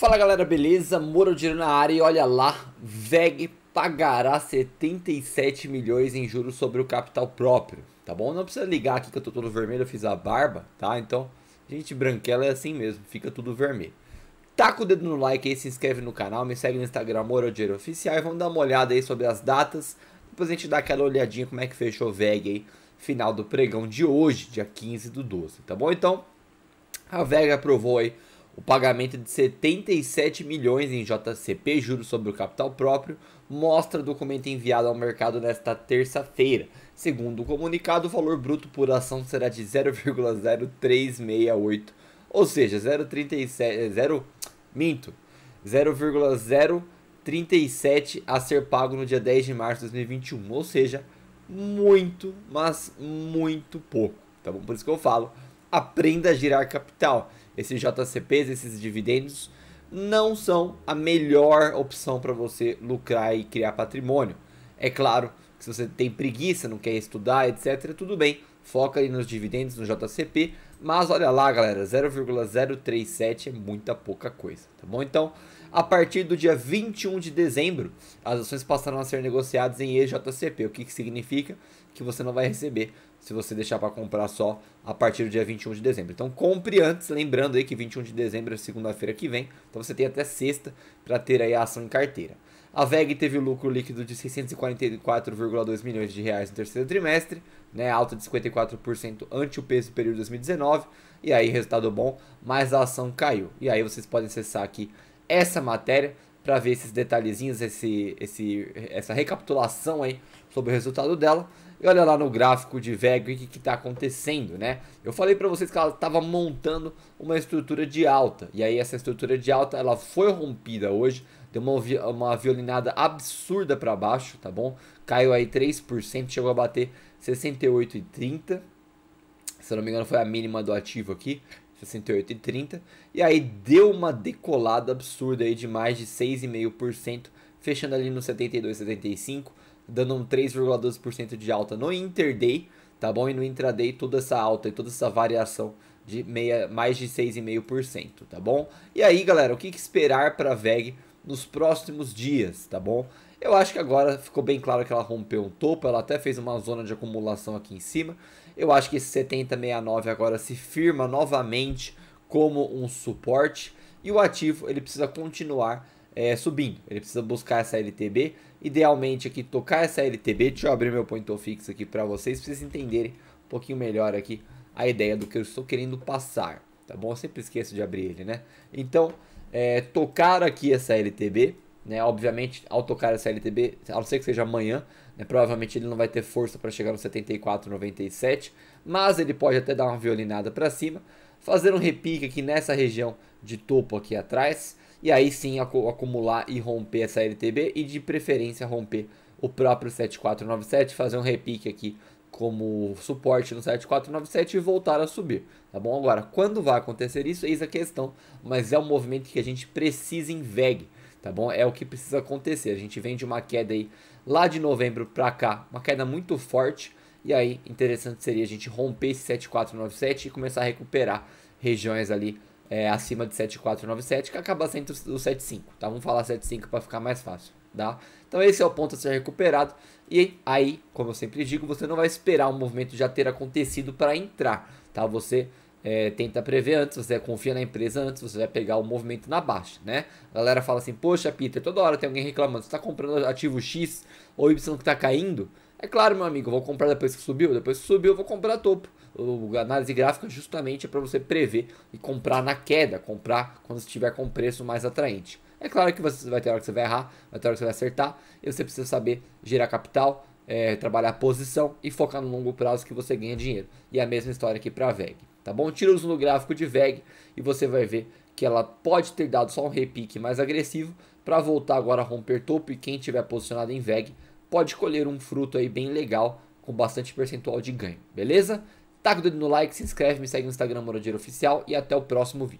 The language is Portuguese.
Fala galera, beleza? Moro Diro na área e olha lá, VEG pagará 77 milhões em juros sobre o capital próprio, tá bom? Não precisa ligar aqui que eu tô todo vermelho, eu fiz a barba, tá? Então, gente branquela é assim mesmo, fica tudo vermelho. Taca tá o dedo no like aí, se inscreve no canal, me segue no Instagram Moro Diro Oficial e vamos dar uma olhada aí sobre as datas. Depois a gente dá aquela olhadinha como é que fechou o VEG aí, final do pregão de hoje, dia 15 do 12, tá bom? Então, a VEG aprovou aí o pagamento de 77 milhões em JCP, juros sobre o capital próprio, mostra documento enviado ao mercado nesta terça-feira. Segundo o comunicado, o valor bruto por ação será de 0,0368, ou seja, 0,37, minto, 0,037 a ser pago no dia 10 de março de 2021, ou seja, muito, mas muito pouco, tá então, bom? Por isso que eu falo, aprenda a girar capital esses JCPs, esses dividendos, não são a melhor opção para você lucrar e criar patrimônio. É claro que se você tem preguiça, não quer estudar, etc., tudo bem, foca aí nos dividendos, no JCP, mas olha lá, galera, 0,037 é muita pouca coisa, tá bom? Então, a partir do dia 21 de dezembro, as ações passarão a ser negociadas em EJCP, o que, que significa que você não vai receber se você deixar para comprar só a partir do dia 21 de dezembro. Então compre antes, lembrando aí que 21 de dezembro é segunda-feira que vem, então você tem até sexta para ter aí a ação em carteira. A VEG teve o lucro líquido de 644,2 milhões de reais no terceiro trimestre, né, alta de 54% ante o peso do período 2019, e aí resultado bom, mas a ação caiu. E aí vocês podem acessar aqui essa matéria para ver esses detalhezinhos, esse, esse, essa recapitulação aí sobre o resultado dela. E olha lá no gráfico de VEG o que está acontecendo, né? Eu falei para vocês que ela estava montando uma estrutura de alta. E aí essa estrutura de alta ela foi rompida hoje. Deu uma, uma violinada absurda para baixo, tá bom? Caiu aí 3%, chegou a bater 68,30. Se não me engano foi a mínima do ativo aqui. 68 e 30, e aí deu uma decolada absurda aí de mais de 6,5%, fechando ali no 72,75, dando um 3,12% de alta no interday, tá bom? E no intraday toda essa alta e toda essa variação de meia, mais de 6,5%, tá bom? E aí, galera, o que esperar para a VEG nos próximos dias, tá bom? Eu acho que agora ficou bem claro que ela rompeu um topo, ela até fez uma zona de acumulação aqui em cima. Eu acho que esse 7069 agora se firma novamente como um suporte e o ativo ele precisa continuar é, subindo. Ele precisa buscar essa LTB, idealmente aqui tocar essa LTB. Deixa eu abrir meu ponto fixo aqui para vocês, para vocês entenderem um pouquinho melhor aqui a ideia do que eu estou querendo passar, tá bom? Eu sempre esqueço de abrir ele, né? Então, é, tocar aqui essa LTB, né? Obviamente, Autocar LTB, a não ser que seja amanhã, né? provavelmente ele não vai ter força para chegar no 74, 97, mas ele pode até dar uma violinada para cima, fazer um repique aqui nessa região de topo aqui atrás, e aí sim acumular e romper essa LTB e de preferência romper o próprio 7497, fazer um repique aqui como suporte no 7497 e voltar a subir, tá bom? Agora, quando vai acontecer isso, eis a questão, mas é um movimento que a gente precisa em VEG, tá bom? É o que precisa acontecer. A gente vem de uma queda aí lá de novembro para cá, uma queda muito forte. E aí, interessante seria a gente romper esse 7497 e começar a recuperar regiões ali é, acima de 7497, que acaba sendo o 75, tá? Vamos falar 75 para ficar mais fácil, tá? Então esse é o ponto a ser recuperado. E aí, como eu sempre digo, você não vai esperar o um movimento já ter acontecido para entrar, tá? Você é, tenta prever antes, você confia na empresa antes, você vai pegar o movimento na baixa, né? A galera fala assim, poxa, Peter, toda hora tem alguém reclamando, você está comprando ativo X ou Y que está caindo? É claro, meu amigo, eu vou comprar depois que subiu, depois que subiu eu vou comprar topo. O análise gráfica justamente é para você prever e comprar na queda, comprar quando estiver com preço mais atraente. É claro que você vai ter hora que você vai errar, vai ter hora que você vai acertar, e você precisa saber gerar capital, é, trabalhar a posição e focar no longo prazo que você ganha dinheiro. E é a mesma história aqui para a VEG tá bom? Tira zoom no gráfico de VEG e você vai ver que ela pode ter dado só um repique mais agressivo para voltar agora a romper topo e quem tiver posicionado em VEG pode colher um fruto aí bem legal com bastante percentual de ganho, beleza? Taca tá o dedo no like, se inscreve, me segue no Instagram Moradeiro Oficial e até o próximo vídeo.